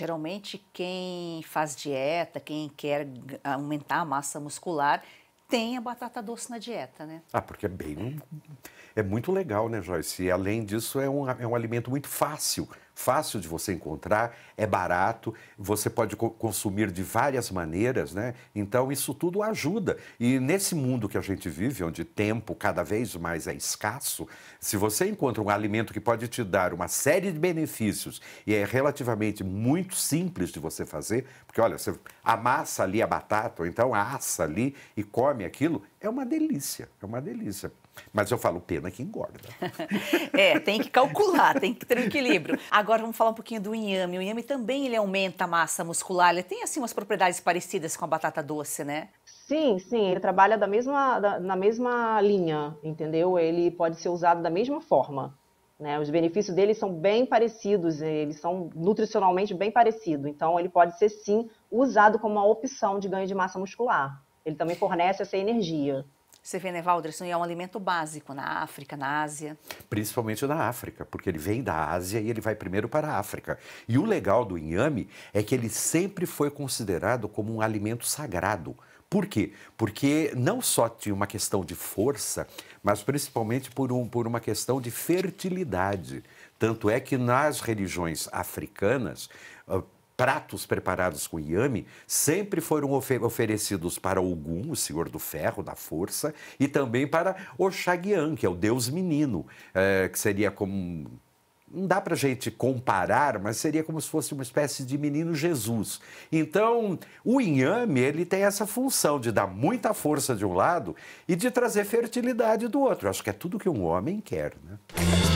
Geralmente, quem faz dieta, quem quer aumentar a massa muscular, tem a batata doce na dieta, né? Ah, porque é bem. É muito legal, né, Joyce? E, além disso, é um, é um alimento muito fácil fácil de você encontrar, é barato, você pode co consumir de várias maneiras, né? Então isso tudo ajuda. E nesse mundo que a gente vive, onde tempo cada vez mais é escasso, se você encontra um alimento que pode te dar uma série de benefícios e é relativamente muito simples de você fazer, porque olha, você amassa ali a batata, ou então assa ali e come aquilo, é uma delícia, é uma delícia. Mas eu falo, pena que engorda. é, tem que calcular, tem que ter um equilíbrio. Agora, Agora vamos falar um pouquinho do inhame. O inhame também ele aumenta a massa muscular. Ele tem assim umas propriedades parecidas com a batata doce, né? Sim, sim, ele trabalha da mesma, da, na mesma linha, entendeu? Ele pode ser usado da mesma forma. Né? Os benefícios dele são bem parecidos, eles são nutricionalmente bem parecidos. Então, ele pode ser, sim, usado como uma opção de ganho de massa muscular. Ele também fornece essa energia. Você vê, né, Valderson, e é um alimento básico na África, na Ásia. Principalmente na África, porque ele vem da Ásia e ele vai primeiro para a África. E o legal do inhame é que ele sempre foi considerado como um alimento sagrado. Por quê? Porque não só tinha uma questão de força, mas principalmente por, um, por uma questão de fertilidade. Tanto é que nas religiões africanas, ah, pratos preparados com inhame sempre foram oferecidos para Ogum, o senhor do ferro, da força, e também para Oshagian, que é o deus menino, é, que seria como. Não dá para a gente comparar, mas seria como se fosse uma espécie de menino Jesus. Então, o inhame ele tem essa função de dar muita força de um lado e de trazer fertilidade do outro. Acho que é tudo que um homem quer, né?